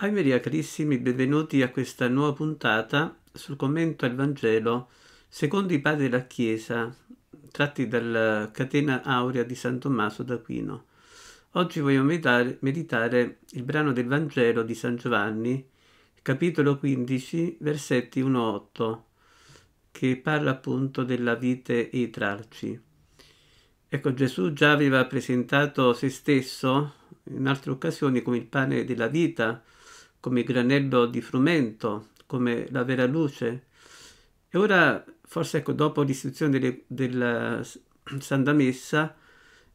Ave Maria carissimi, benvenuti a questa nuova puntata sul commento al Vangelo secondo i padri della Chiesa, tratti dalla catena aurea di San Tommaso d'Aquino. Oggi voglio meditare, meditare il brano del Vangelo di San Giovanni, capitolo 15, versetti 1-8, che parla appunto della vite e i tralci. Ecco, Gesù già aveva presentato se stesso in altre occasioni come il pane della vita, come granello di frumento, come la vera luce. E ora, forse ecco, dopo l'istituzione delle, della eh, Santa Messa,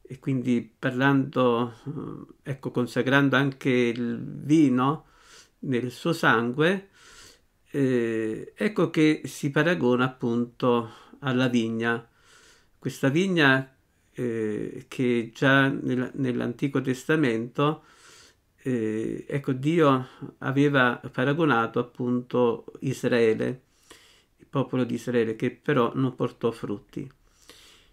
e quindi parlando, eh, ecco, consacrando anche il vino nel suo sangue, eh, ecco che si paragona appunto alla vigna. Questa vigna eh, che già nell'Antico Testamento eh, ecco, Dio aveva paragonato appunto Israele, il popolo di Israele, che però non portò frutti.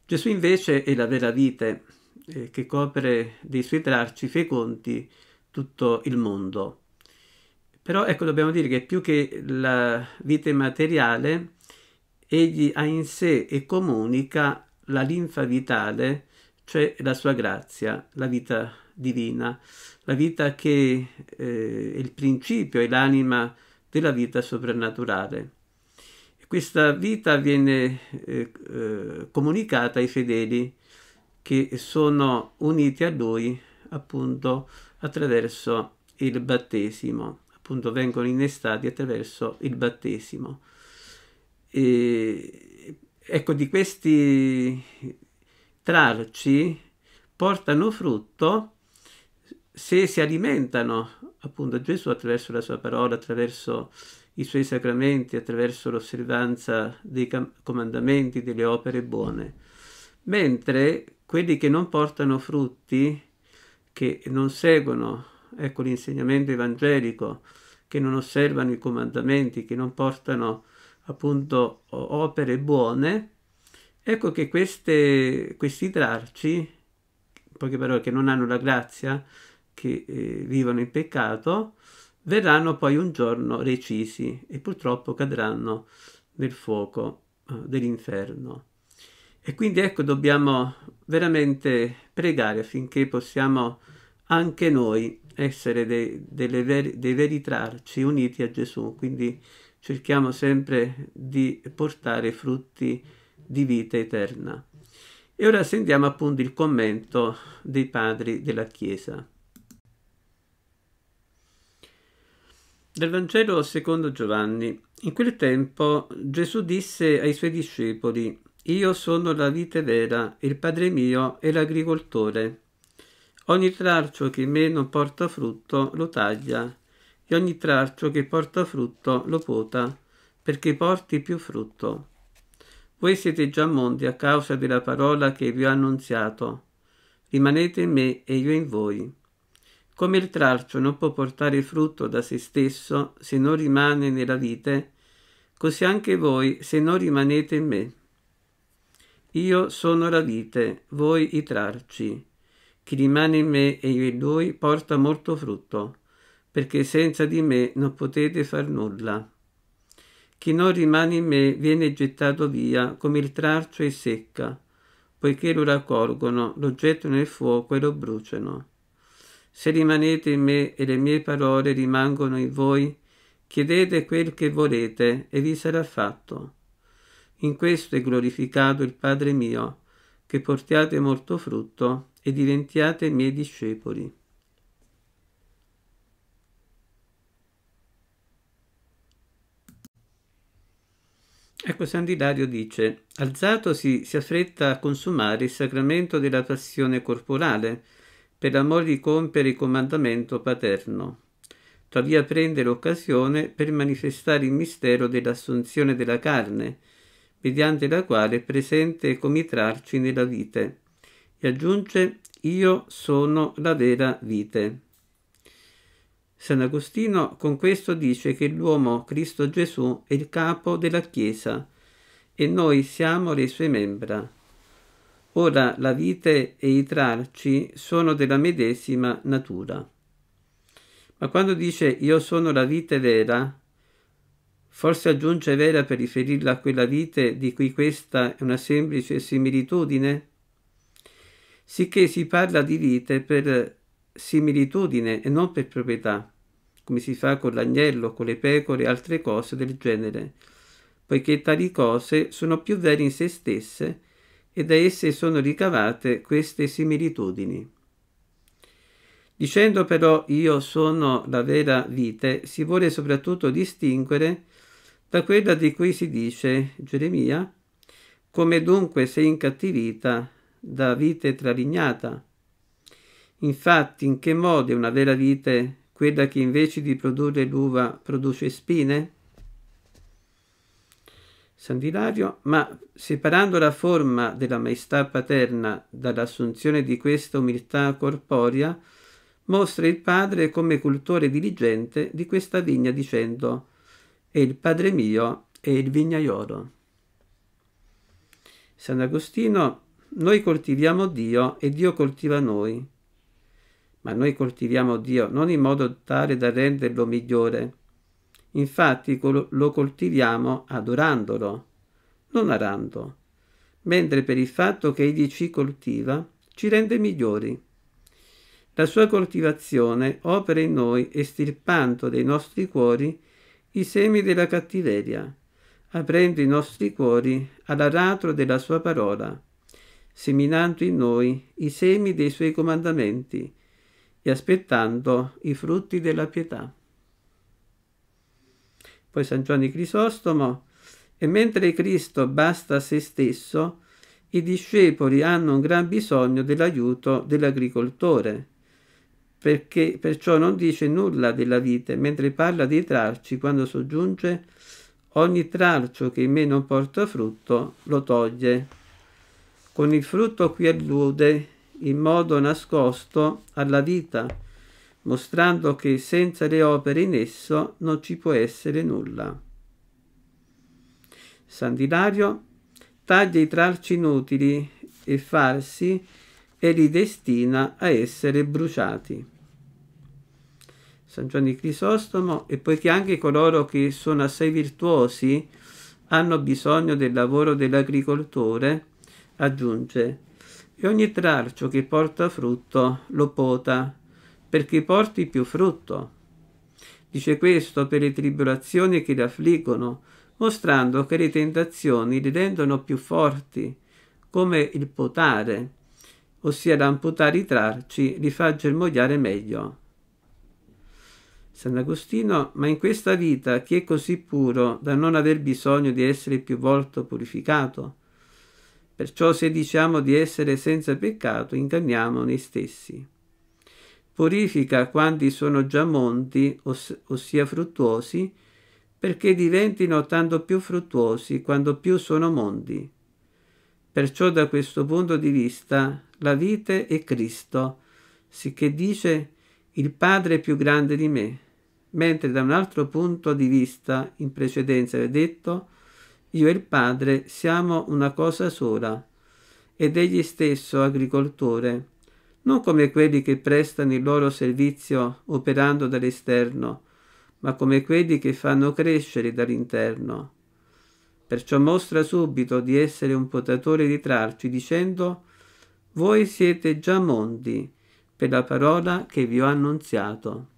Gesù invece è la vera vite eh, che copre dei suoi tracci fecondi tutto il mondo. Però ecco, dobbiamo dire che più che la vite materiale, egli ha in sé e comunica la linfa vitale, cioè la sua grazia, la vita vitale divina, la vita che eh, è il principio e l'anima della vita soprannaturale. Questa vita viene eh, eh, comunicata ai fedeli che sono uniti a lui appunto attraverso il battesimo, appunto vengono innestati attraverso il battesimo. E, ecco, di questi tralci portano frutto se si alimentano appunto Gesù attraverso la sua parola, attraverso i suoi sacramenti, attraverso l'osservanza dei comandamenti, delle opere buone, mentre quelli che non portano frutti, che non seguono ecco, l'insegnamento evangelico, che non osservano i comandamenti, che non portano appunto opere buone, ecco che queste, questi trarci, in poche parole, che non hanno la grazia, che eh, vivono in peccato verranno poi un giorno recisi e purtroppo cadranno nel fuoco eh, dell'inferno. E quindi ecco dobbiamo veramente pregare affinché possiamo anche noi essere dei, veri, dei veri trarci uniti a Gesù, quindi cerchiamo sempre di portare frutti di vita eterna. E ora sentiamo appunto il commento dei padri della Chiesa. Del Vangelo secondo Giovanni. In quel tempo Gesù disse ai suoi discepoli, Io sono la vite vera, il Padre mio è l'agricoltore. Ogni tralcio che in me non porta frutto lo taglia, e ogni tralcio che porta frutto lo pota, perché porti più frutto. Voi siete già mondi a causa della parola che vi ho annunziato. Rimanete in me e io in voi. Come il tralcio non può portare frutto da se stesso se non rimane nella vite, così anche voi se non rimanete in me. Io sono la vite, voi i tralci. Chi rimane in me e io in lui porta molto frutto, perché senza di me non potete far nulla. Chi non rimane in me viene gettato via come il tralcio e secca, poiché lo raccolgono, lo gettano nel fuoco e lo bruciano. Se rimanete in me e le mie parole rimangono in voi, chiedete quel che volete e vi sarà fatto. In questo è glorificato il Padre mio, che portiate molto frutto e diventiate miei discepoli. Ecco, Sant'Ilario dice, alzatosi si affretta a consumare il sacramento della passione corporale, per amor di compiere il comandamento paterno. Tuttavia prende l'occasione per manifestare il mistero dell'assunzione della carne, mediante la quale è presente e comitrarci nella vite. E aggiunge, io sono la vera vite. San Agostino con questo dice che l'uomo Cristo Gesù è il capo della Chiesa e noi siamo le sue membra. Ora la vite e i tralci sono della medesima natura. Ma quando dice io sono la vite vera, forse aggiunge vera per riferirla a quella vite di cui questa è una semplice similitudine? Sicché si parla di vite per similitudine e non per proprietà, come si fa con l'agnello, con le pecore e altre cose del genere, poiché tali cose sono più vere in se stesse e da esse sono ricavate queste similitudini. Dicendo però io sono la vera vite, si vuole soprattutto distinguere da quella di cui si dice Geremia, come dunque sei incattivita da vite tralignata. Infatti, in che modo è una vera vite quella che invece di produrre l'uva produce spine? Sant'Ilario, ma separando la forma della maestà paterna dall'assunzione di questa umiltà corporea, mostra il padre come cultore diligente di questa vigna dicendo «E il padre mio è il vignaiolo». Sant'Agostino, noi coltiviamo Dio e Dio coltiva noi, ma noi coltiviamo Dio non in modo tale da renderlo migliore, Infatti lo coltiviamo adorandolo, non arando, mentre per il fatto che egli ci coltiva ci rende migliori. La sua coltivazione opera in noi estirpando dai nostri cuori i semi della cattiveria, aprendo i nostri cuori all'aratro della sua parola, seminando in noi i semi dei suoi comandamenti e aspettando i frutti della pietà poi San Giovanni Crisostomo, e mentre Cristo basta a se stesso, i discepoli hanno un gran bisogno dell'aiuto dell'agricoltore, perché perciò non dice nulla della vite, mentre parla dei tralci quando soggiunge ogni tralcio che in me non porta frutto lo toglie. Con il frutto qui allude in modo nascosto alla vita mostrando che senza le opere in esso non ci può essere nulla. Sant'Ilario taglia i tralci inutili e farsi e li destina a essere bruciati. San Giovanni Crisostomo, e poiché anche coloro che sono assai virtuosi hanno bisogno del lavoro dell'agricoltore, aggiunge, e ogni tralcio che porta frutto lo pota perché porti più frutto. Dice questo per le tribolazioni che li affliggono, mostrando che le tentazioni li rendono più forti, come il potare, ossia l'amputare i trarci li fa germogliare meglio. Sant'Agostino, ma in questa vita chi è così puro da non aver bisogno di essere più volte purificato? Perciò se diciamo di essere senza peccato, inganniamo noi stessi. Purifica quanti sono già monti, oss- ossia fruttuosi, perché diventino tanto più fruttuosi quanto più sono monti. Perciò da questo punto di vista la vite è Cristo, sicché dice il Padre è più grande di me, mentre da un altro punto di vista in precedenza aveva detto io e il Padre siamo una cosa sola ed egli stesso agricoltore non come quelli che prestano il loro servizio operando dall'esterno, ma come quelli che fanno crescere dall'interno. Perciò mostra subito di essere un potatore di tralci, dicendo, voi siete già mondi per la parola che vi ho annunziato.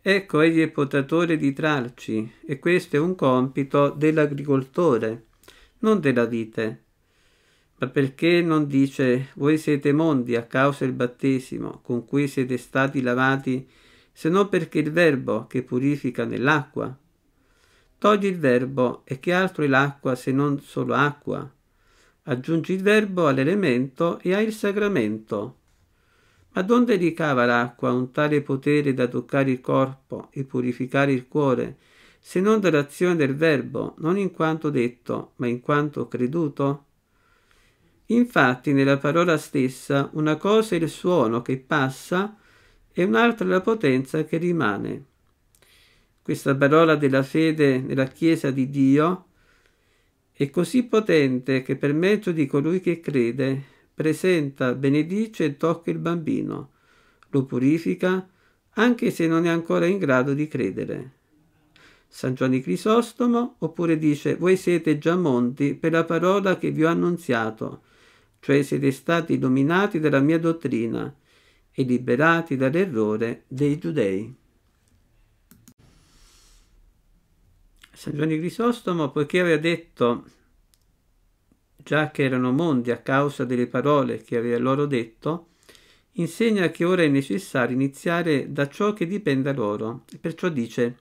Ecco, egli è potatore di tralci, e questo è un compito dell'agricoltore, non della vite ma perché non dice voi siete mondi a causa del battesimo con cui siete stati lavati, se non perché il verbo che purifica nell'acqua? Togli il verbo e che altro è l'acqua se non solo acqua? Aggiungi il verbo all'elemento e hai il sacramento. Ma donde ricava l'acqua un tale potere da toccare il corpo e purificare il cuore, se non dall'azione del verbo, non in quanto detto, ma in quanto creduto? Infatti nella parola stessa una cosa è il suono che passa e un'altra è la potenza che rimane. Questa parola della fede nella Chiesa di Dio è così potente che per mezzo di colui che crede presenta, benedice e tocca il bambino, lo purifica, anche se non è ancora in grado di credere. San Giovanni Crisostomo oppure dice voi siete già monti per la parola che vi ho annunziato cioè siete stati dominati dalla mia dottrina e liberati dall'errore dei giudei. San Giovanni Crisostomo, poiché aveva detto già che erano mondi a causa delle parole che aveva loro detto, insegna che ora è necessario iniziare da ciò che dipende da loro, e perciò dice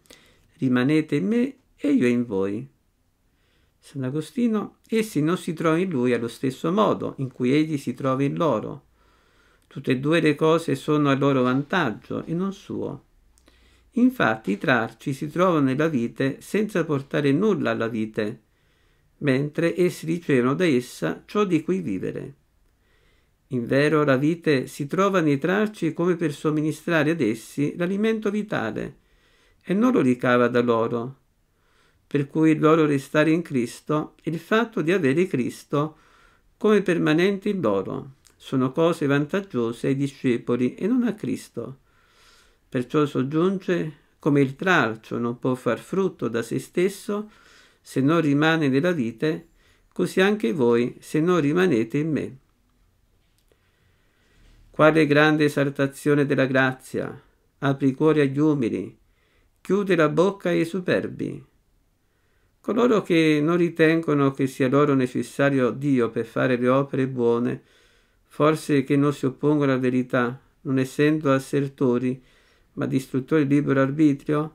rimanete in me e io in voi. Sant'Agostino, essi non si trovano in lui allo stesso modo in cui egli si trova in loro. Tutte e due le cose sono a loro vantaggio e non suo. Infatti i trarci si trovano nella vite senza portare nulla alla vite, mentre essi ricevono da essa ciò di cui vivere. Invero la vite si trova nei trarci come per somministrare ad essi l'alimento vitale, e non lo ricava da loro, per cui il loro restare in Cristo il fatto di avere Cristo come permanente in loro. Sono cose vantaggiose ai discepoli e non a Cristo. Perciò soggiunge, come il tralcio non può far frutto da se stesso se non rimane nella vite, così anche voi se non rimanete in me. Quale grande esaltazione della grazia! Apri i cuori agli umili, chiude la bocca ai superbi, Coloro che non ritengono che sia loro necessario Dio per fare le opere buone, forse che non si oppongono alla verità, non essendo assertori, ma distruttori di libero arbitrio?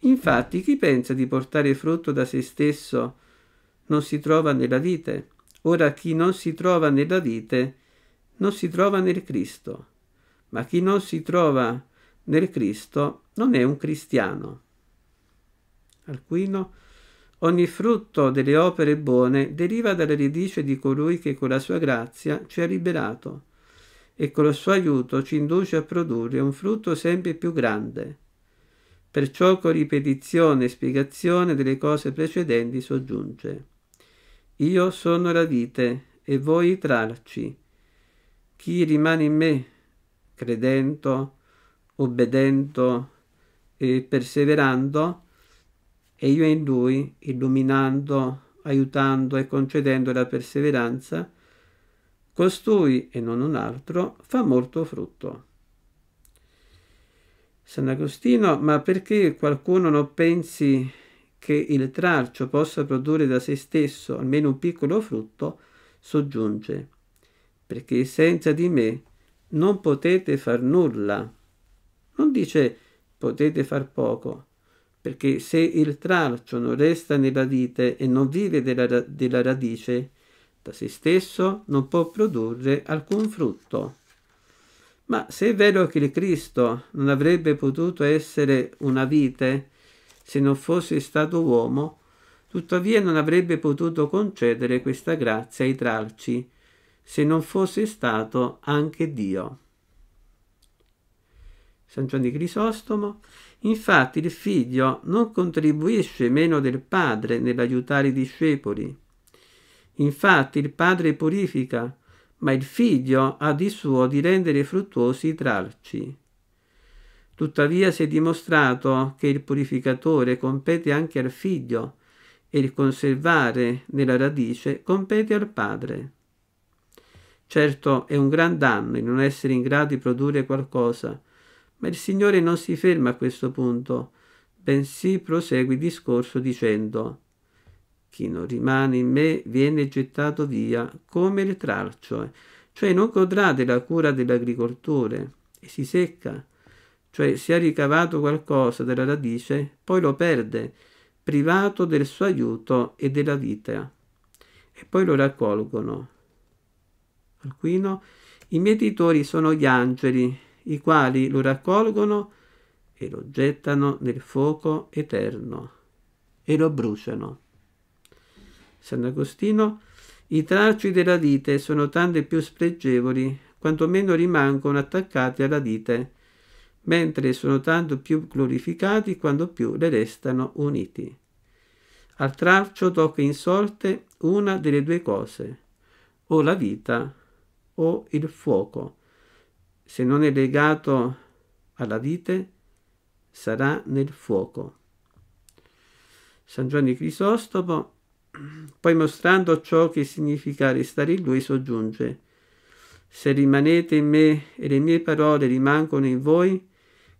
Infatti, chi pensa di portare frutto da se stesso non si trova nella vite. Ora chi non si trova nella vite non si trova nel Cristo, ma chi non si trova nel Cristo non è un cristiano. Alquino Ogni frutto delle opere buone deriva dalla radice di colui che con la sua grazia ci ha liberato e con il suo aiuto ci induce a produrre un frutto sempre più grande. Perciò con ripetizione e spiegazione delle cose precedenti soggiunge. Io sono la vite e voi i tralci. Chi rimane in me, credendo, obbedendo e perseverando, e io in lui, illuminando, aiutando e concedendo la perseveranza, costui e non un altro fa molto frutto. San Agostino, ma perché qualcuno non pensi che il tralcio possa produrre da se stesso almeno un piccolo frutto, soggiunge, perché senza di me non potete far nulla. Non dice potete far poco, perché se il tralcio non resta nella vite e non vive della, della radice, da se stesso non può produrre alcun frutto. Ma se è vero che il Cristo non avrebbe potuto essere una vite se non fosse stato uomo, tuttavia non avrebbe potuto concedere questa grazia ai tralci se non fosse stato anche Dio. San Giovanni Crisostomo Infatti il figlio non contribuisce meno del padre nell'aiutare i discepoli. Infatti il padre purifica, ma il figlio ha di suo di rendere fruttuosi i tralci. Tuttavia si è dimostrato che il purificatore compete anche al figlio e il conservare nella radice compete al padre. Certo è un gran danno il non essere in grado di produrre qualcosa, ma il Signore non si ferma a questo punto, bensì prosegue il discorso dicendo chi non rimane in me viene gettato via come il tralcio, cioè non godrà della cura dell'agricoltore e si secca, cioè se ha ricavato qualcosa dalla radice, poi lo perde, privato del suo aiuto e della vita, e poi lo raccolgono. Alquino, i mietitori sono gli angeli i quali lo raccolgono e lo gettano nel fuoco eterno e lo bruciano. Sant'Agostino, i tracci della lite sono tanto più spregevoli quanto meno rimangono attaccati alla lite, mentre sono tanto più glorificati quanto più le restano uniti. Al traccio tocca in sorte una delle due cose, o la vita o il fuoco, se non è legato alla vite, sarà nel fuoco. San Giovanni Crisostomo, poi mostrando ciò che significa restare in lui, soggiunge, se rimanete in me e le mie parole rimangono in voi,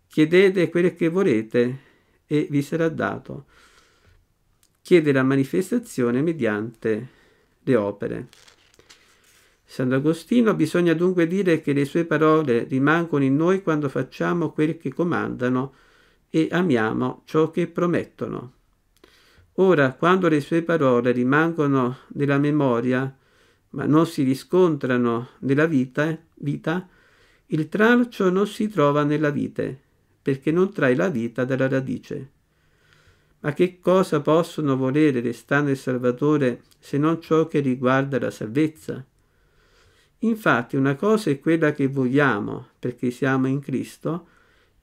chiedete quel che volete e vi sarà dato. Chiede la manifestazione mediante le opere. Sant'Agostino bisogna dunque dire che le sue parole rimangono in noi quando facciamo quel che comandano e amiamo ciò che promettono. Ora, quando le sue parole rimangono nella memoria, ma non si riscontrano nella vita, vita il tralcio non si trova nella vite, perché non trae la vita dalla radice. Ma che cosa possono volere restando il Salvatore se non ciò che riguarda la salvezza? Infatti una cosa è quella che vogliamo perché siamo in Cristo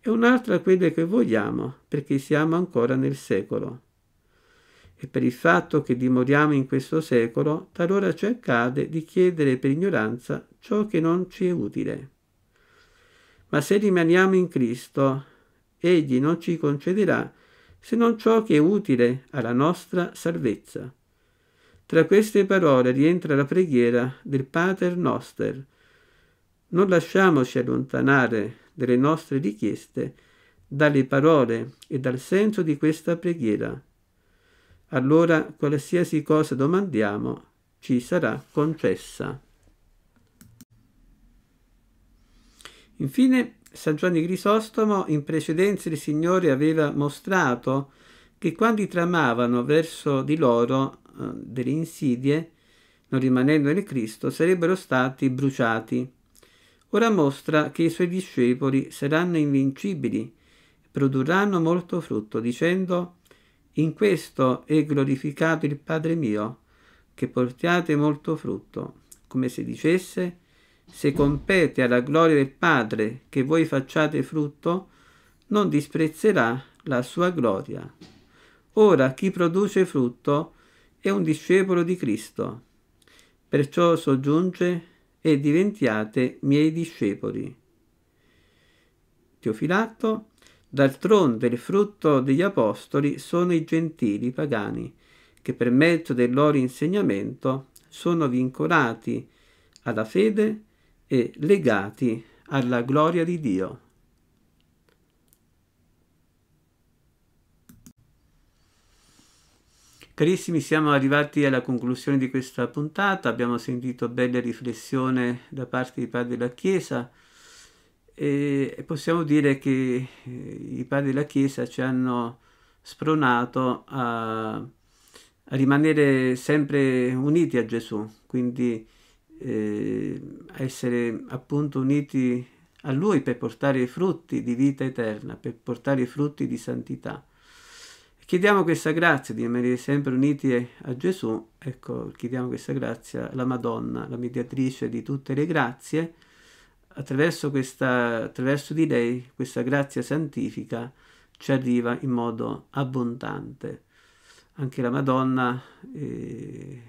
e un'altra quella che vogliamo perché siamo ancora nel secolo. E per il fatto che dimoriamo in questo secolo, talora ci accade di chiedere per ignoranza ciò che non ci è utile. Ma se rimaniamo in Cristo, Egli non ci concederà se non ciò che è utile alla nostra salvezza. Tra queste parole rientra la preghiera del Pater Noster. Non lasciamoci allontanare delle nostre richieste dalle parole e dal senso di questa preghiera. Allora qualsiasi cosa domandiamo ci sarà concessa. Infine, San Giovanni Grisostomo in precedenza il Signore aveva mostrato che quando tramavano verso di loro eh, delle insidie, non rimanendo nel Cristo, sarebbero stati bruciati. Ora mostra che i suoi discepoli saranno invincibili produrranno molto frutto, dicendo in questo è glorificato il Padre mio, che portiate molto frutto, come se dicesse, se compete alla gloria del Padre che voi facciate frutto, non disprezzerà la sua gloria. Ora chi produce frutto è un discepolo di Cristo. Perciò soggiunge e diventiate miei discepoli. Teofilatto, d'altronde il frutto degli apostoli sono i gentili pagani, che per mezzo del loro insegnamento sono vincolati alla fede e legati alla gloria di Dio. Carissimi, siamo arrivati alla conclusione di questa puntata, abbiamo sentito belle riflessioni da parte dei padri della Chiesa e possiamo dire che eh, i padri della Chiesa ci hanno spronato a, a rimanere sempre uniti a Gesù, quindi eh, a essere appunto uniti a Lui per portare i frutti di vita eterna, per portare i frutti di santità. Chiediamo questa grazia di rimanere sempre uniti a Gesù, ecco, chiediamo questa grazia alla Madonna, la mediatrice di tutte le grazie, attraverso, questa, attraverso di lei questa grazia santifica ci arriva in modo abbondante. Anche la Madonna eh,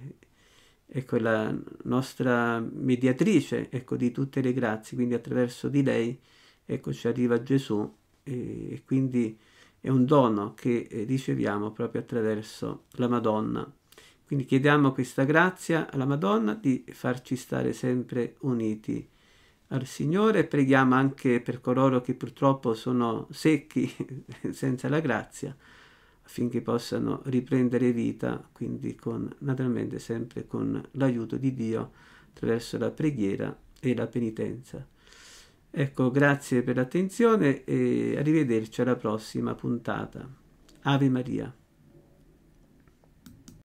ecco, è la nostra mediatrice ecco, di tutte le grazie, quindi attraverso di lei ecco, ci arriva Gesù eh, e quindi è un dono che eh, riceviamo proprio attraverso la Madonna. Quindi chiediamo questa grazia alla Madonna di farci stare sempre uniti al Signore preghiamo anche per coloro che purtroppo sono secchi senza la grazia affinché possano riprendere vita, quindi con, naturalmente sempre con l'aiuto di Dio attraverso la preghiera e la penitenza. Ecco, grazie per l'attenzione e arrivederci alla prossima puntata. Ave Maria.